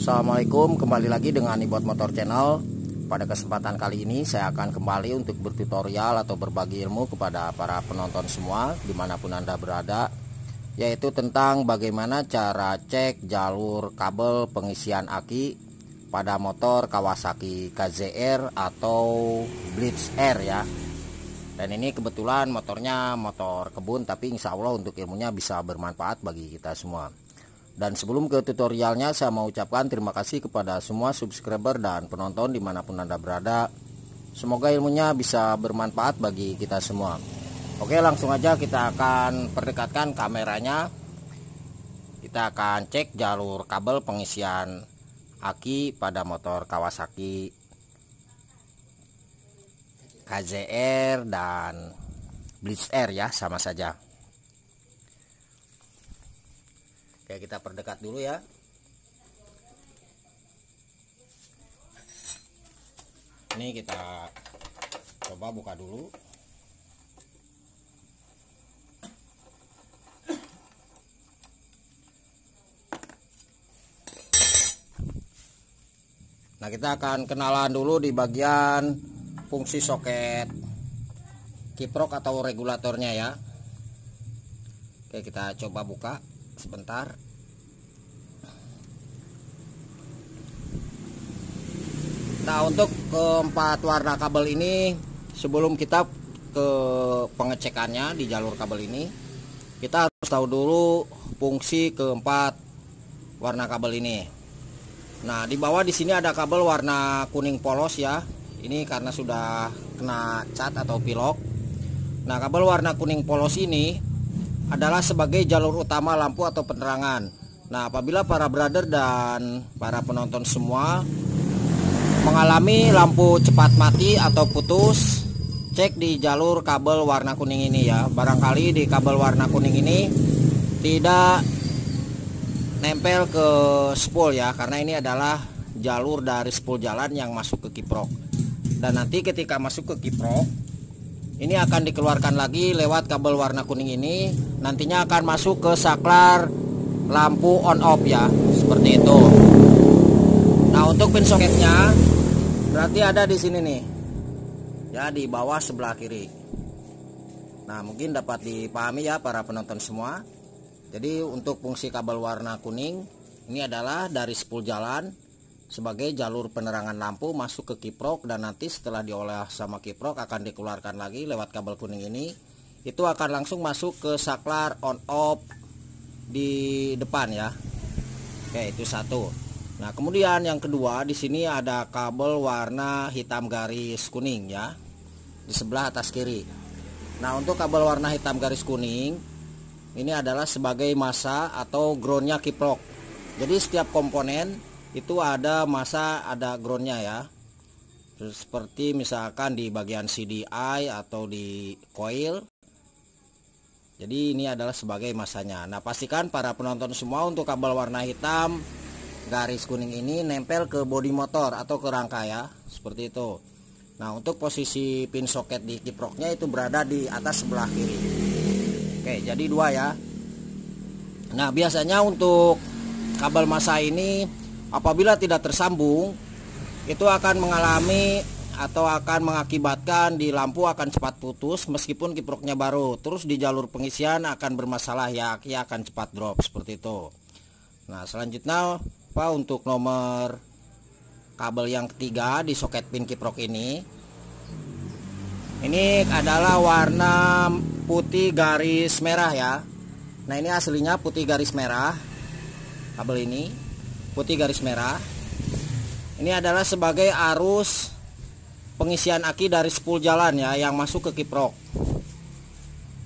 Assalamualaikum kembali lagi dengan Ibot Motor Channel Pada kesempatan kali ini saya akan kembali untuk bertutorial atau berbagi ilmu kepada para penonton semua dimanapun anda berada Yaitu tentang bagaimana cara cek jalur kabel pengisian aki pada motor Kawasaki KZR atau Blitz R ya dan ini kebetulan motornya motor kebun tapi insya Allah untuk ilmunya bisa bermanfaat bagi kita semua dan sebelum ke tutorialnya, saya mau ucapkan terima kasih kepada semua subscriber dan penonton dimanapun Anda berada. Semoga ilmunya bisa bermanfaat bagi kita semua. Oke, langsung aja kita akan perdekatkan kameranya. Kita akan cek jalur kabel pengisian aki pada motor Kawasaki KZR dan Blitz Air ya, sama saja. Oke, kita perdekat dulu ya. Ini kita coba buka dulu. Nah, kita akan kenalan dulu di bagian fungsi soket kiprok atau regulatornya ya. Oke, kita coba buka sebentar nah untuk keempat warna kabel ini sebelum kita ke pengecekannya di jalur kabel ini kita harus tahu dulu fungsi keempat warna kabel ini nah di bawah di sini ada kabel warna kuning polos ya ini karena sudah kena cat atau pilok nah kabel warna kuning polos ini adalah sebagai jalur utama lampu atau penerangan. Nah, apabila para brother dan para penonton semua mengalami lampu cepat mati atau putus, cek di jalur kabel warna kuning ini ya. Barangkali di kabel warna kuning ini tidak nempel ke spool ya, karena ini adalah jalur dari spool jalan yang masuk ke kiprok. Dan nanti ketika masuk ke kiprok, ini akan dikeluarkan lagi lewat kabel warna kuning ini nantinya akan masuk ke saklar lampu on off ya seperti itu nah untuk pin soketnya berarti ada di sini nih ya di bawah sebelah kiri nah mungkin dapat dipahami ya para penonton semua jadi untuk fungsi kabel warna kuning ini adalah dari 10 jalan sebagai jalur penerangan lampu masuk ke kiprok dan nanti setelah diolah sama kiprok akan dikeluarkan lagi lewat kabel kuning ini itu akan langsung masuk ke saklar on off di depan ya oke itu satu nah kemudian yang kedua di sini ada kabel warna hitam garis kuning ya di sebelah atas kiri nah untuk kabel warna hitam garis kuning ini adalah sebagai masa atau groundnya kiprok jadi setiap komponen itu ada masa ada groundnya ya seperti misalkan di bagian CDI atau di coil jadi ini adalah sebagai masanya nah pastikan para penonton semua untuk kabel warna hitam garis kuning ini nempel ke bodi motor atau ke rangka ya seperti itu nah untuk posisi pin soket di kiproknya itu berada di atas sebelah kiri oke jadi dua ya nah biasanya untuk kabel masa ini apabila tidak tersambung itu akan mengalami atau akan mengakibatkan di lampu akan cepat putus meskipun kiproknya baru terus di jalur pengisian akan bermasalah ya aki akan cepat drop seperti itu nah selanjutnya apa untuk nomor kabel yang ketiga di soket pin kiprok ini ini adalah warna putih garis merah ya nah ini aslinya putih garis merah kabel ini putih garis merah ini adalah sebagai arus pengisian aki dari spool jalan ya yang masuk ke kiprok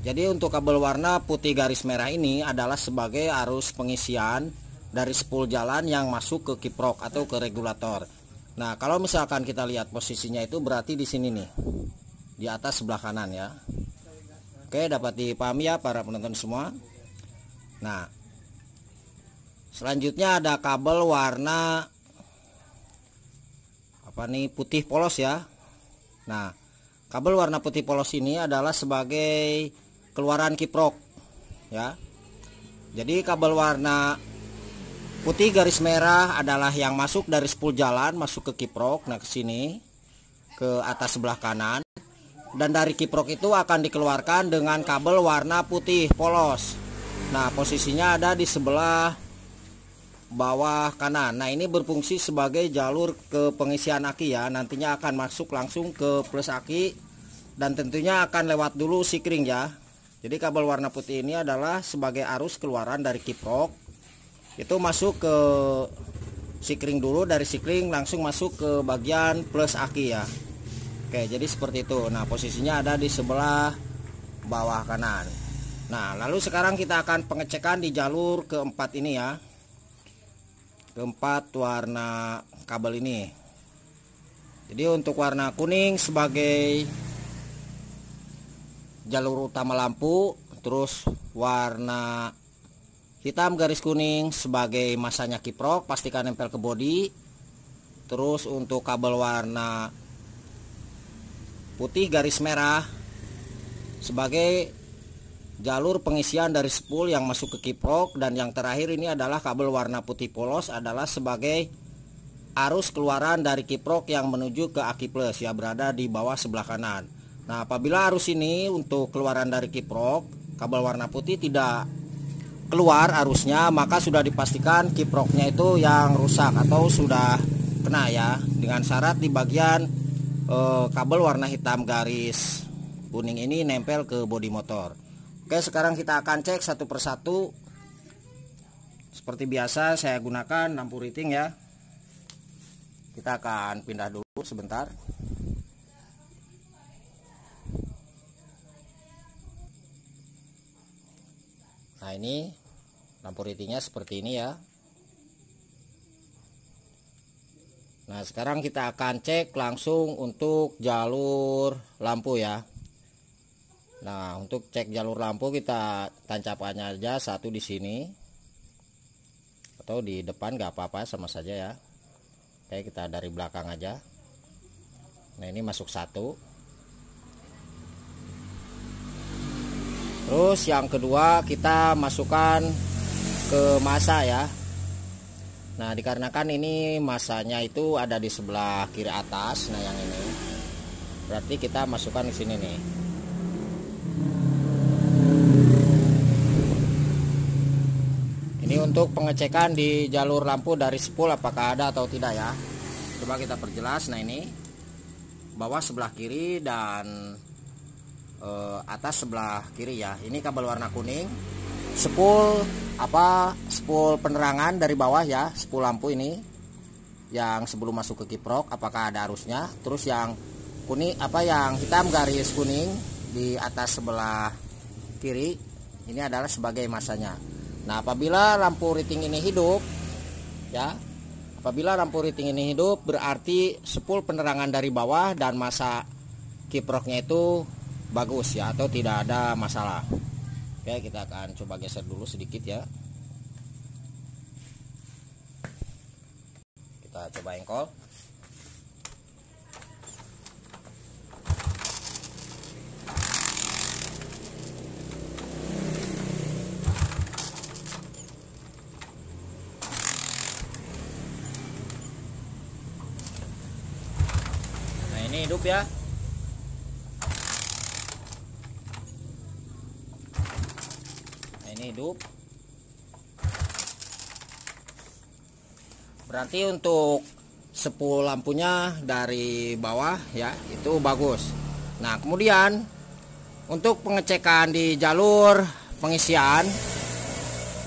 jadi untuk kabel warna putih garis merah ini adalah sebagai arus pengisian dari spool jalan yang masuk ke kiprok atau ke regulator nah kalau misalkan kita lihat posisinya itu berarti di sini nih di atas sebelah kanan ya oke dapat dipahami ya para penonton semua nah selanjutnya ada kabel warna apa nih putih polos ya nah kabel warna putih polos ini adalah sebagai keluaran kiprok ya jadi kabel warna putih garis merah adalah yang masuk dari spool jalan masuk ke kiprok nah ke sini ke atas sebelah kanan dan dari kiprok itu akan dikeluarkan dengan kabel warna putih polos nah posisinya ada di sebelah bawah kanan nah ini berfungsi sebagai jalur ke pengisian aki ya nantinya akan masuk langsung ke plus aki dan tentunya akan lewat dulu sikring ya jadi kabel warna putih ini adalah sebagai arus keluaran dari kiprok itu masuk ke sikring dulu dari sikring langsung masuk ke bagian plus aki ya Oke jadi seperti itu nah posisinya ada di sebelah bawah kanan Nah lalu sekarang kita akan pengecekan di jalur keempat ini ya keempat warna kabel ini jadi untuk warna kuning sebagai jalur utama lampu terus warna hitam garis kuning sebagai masanya kiprok pastikan nempel ke bodi terus untuk kabel warna putih garis merah sebagai jalur pengisian dari spool yang masuk ke kiprok dan yang terakhir ini adalah kabel warna putih polos adalah sebagai arus keluaran dari kiprok yang menuju ke aki plus ya berada di bawah sebelah kanan nah apabila arus ini untuk keluaran dari kiprok kabel warna putih tidak keluar arusnya maka sudah dipastikan kiproknya itu yang rusak atau sudah kena ya dengan syarat di bagian eh, kabel warna hitam garis kuning ini nempel ke bodi motor Oke sekarang kita akan cek satu persatu seperti biasa saya gunakan lampu riting ya kita akan pindah dulu sebentar nah ini lampu ritingnya seperti ini ya nah sekarang kita akan cek langsung untuk jalur lampu ya Nah untuk cek jalur lampu kita tancapannya aja satu di sini atau di depan gak apa-apa sama saja ya. Oke kita dari belakang aja. Nah ini masuk satu. Terus yang kedua kita masukkan ke masa ya. Nah dikarenakan ini masanya itu ada di sebelah kiri atas. Nah yang ini berarti kita masukkan di sini nih. ini untuk pengecekan di jalur lampu dari spool apakah ada atau tidak ya coba kita perjelas nah ini bawah sebelah kiri dan e, atas sebelah kiri ya ini kabel warna kuning spool apa spool penerangan dari bawah ya spool lampu ini yang sebelum masuk ke kiprok apakah ada arusnya terus yang kuning apa yang hitam garis kuning di atas sebelah kiri ini adalah sebagai masanya Nah, apabila lampu riting ini hidup, ya. Apabila lampu riting ini hidup, berarti sepul penerangan dari bawah dan masa kiproknya itu bagus ya atau tidak ada masalah. Oke, kita akan coba geser dulu sedikit ya. Kita coba engkol. Ini hidup ya. Nah, ini hidup. Berarti untuk sepul lampunya dari bawah ya, itu bagus. Nah, kemudian untuk pengecekan di jalur pengisian.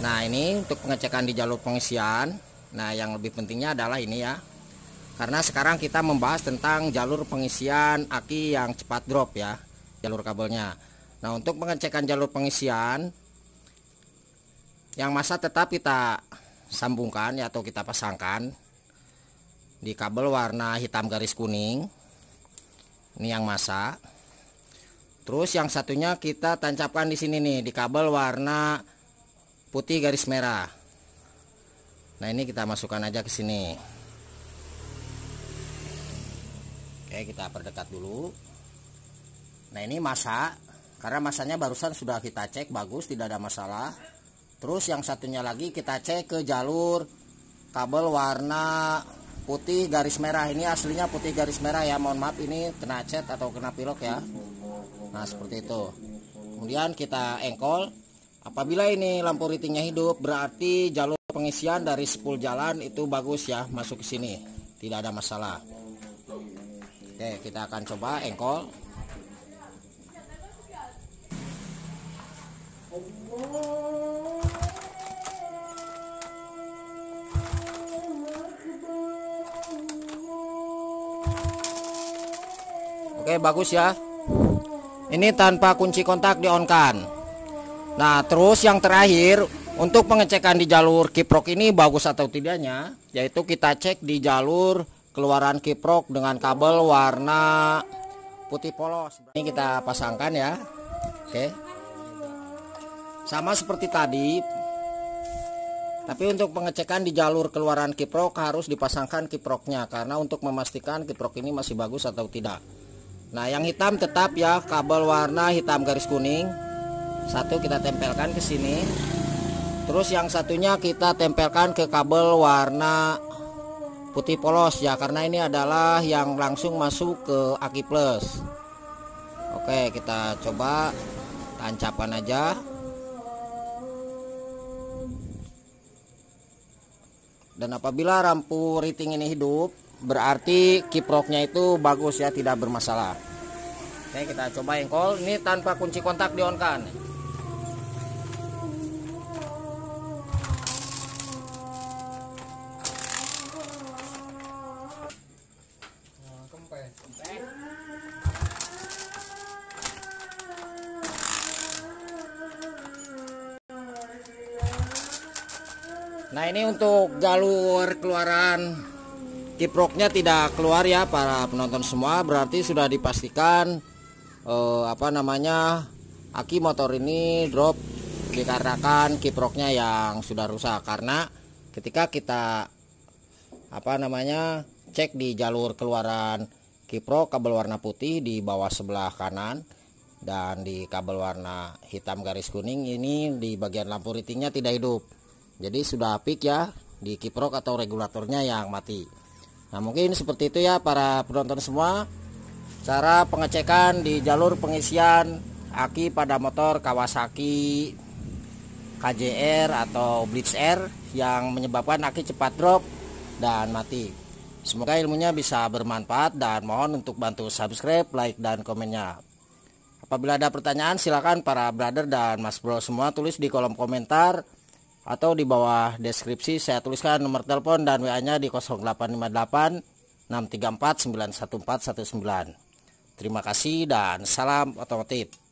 Nah, ini untuk pengecekan di jalur pengisian. Nah, yang lebih pentingnya adalah ini ya, karena sekarang kita membahas tentang jalur pengisian aki yang cepat drop ya jalur kabelnya nah untuk pengecekan jalur pengisian yang masa tetap kita sambungkan ya, atau kita pasangkan di kabel warna hitam garis kuning ini yang masa terus yang satunya kita tancapkan di sini nih di kabel warna putih garis merah nah ini kita masukkan aja ke sini Oke kita perdekat dulu Nah ini masa Karena masanya barusan sudah kita cek Bagus tidak ada masalah Terus yang satunya lagi kita cek ke jalur Kabel warna putih garis merah Ini aslinya putih garis merah ya Mohon maaf ini kena cat atau kena pilok ya Nah seperti itu Kemudian kita engkol Apabila ini lampu ritingnya hidup Berarti jalur pengisian dari spool jalan itu bagus ya Masuk ke sini Tidak ada masalah Oke, kita akan coba engkol. Oke, bagus ya. Ini tanpa kunci kontak di-on-kan. Nah, terus yang terakhir untuk pengecekan di jalur kiprok ini bagus atau tidaknya, yaitu kita cek di jalur keluaran kiprok dengan kabel warna putih polos ini kita pasangkan ya oke sama seperti tadi tapi untuk pengecekan di jalur keluaran kiprok harus dipasangkan kiproknya karena untuk memastikan kiprok ini masih bagus atau tidak nah yang hitam tetap ya kabel warna hitam garis kuning satu kita tempelkan ke sini terus yang satunya kita tempelkan ke kabel warna putih polos ya karena ini adalah yang langsung masuk ke aki plus oke kita coba tancapan aja dan apabila rampu riting ini hidup berarti kiproknya itu bagus ya tidak bermasalah oke kita coba engkol ini tanpa kunci kontak dionkan Nah ini untuk jalur keluaran kiproknya tidak keluar ya para penonton semua berarti sudah dipastikan eh, apa namanya aki motor ini drop dikarenakan kiproknya yang sudah rusak karena ketika kita apa namanya cek di jalur keluaran kiprok kabel warna putih di bawah sebelah kanan dan di kabel warna hitam garis kuning ini di bagian lampu ritingnya tidak hidup jadi sudah apik ya di kiprok atau regulatornya yang mati nah mungkin seperti itu ya para penonton semua cara pengecekan di jalur pengisian aki pada motor Kawasaki KJR atau Blitz R yang menyebabkan aki cepat drop dan mati semoga ilmunya bisa bermanfaat dan mohon untuk bantu subscribe like dan komennya apabila ada pertanyaan silakan para brother dan mas bro semua tulis di kolom komentar atau di bawah deskripsi saya tuliskan nomor telepon dan WA-nya di 0858 634 91419. Terima kasih dan salam otomotif.